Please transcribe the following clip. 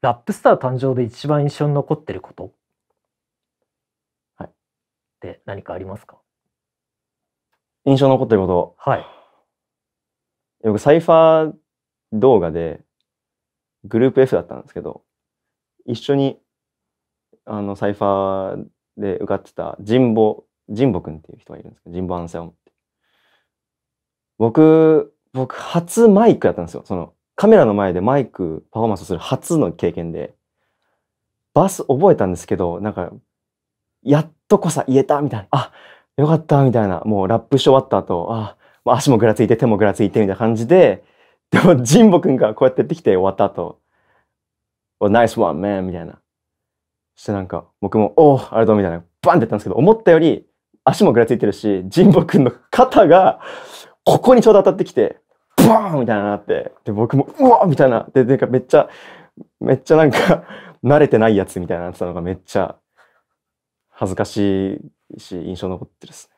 ラップスター誕生で一番印象に残ってること、はい、って何かありますか印象に残ってること。はい。僕、サイファー動画で、グループ F だったんですけど、一緒に、あの、サイファーで受かってた、ジンボ、ジンボくんっていう人がいるんですけど、ジンボアンセオン僕、僕、初マイクだったんですよ。その、カメラの前でマイクパフォーマンスする初の経験で、バス覚えたんですけど、なんか、やっとこさ言えたみたいな、あ、よかったみたいな、もうラップし終わった後、あ、足もぐらついて手もぐらついてみたいな感じで、でも、ジンボ君がこうやってやってきて終わった後、お、ナイスワン、メンみたいな。そしてなんか、僕も、おあれうみたいな、バンってやったんですけど、思ったより、足もぐらついてるし、ジンボ君の肩が、ここにちょうど当たってきて、バーンみたいななって、で、僕も、うわみたいな、で、てかめっちゃ、めっちゃなんか 慣れてないやつみたいななってたのがめっちゃ恥ずかしいし、印象残ってるっすね。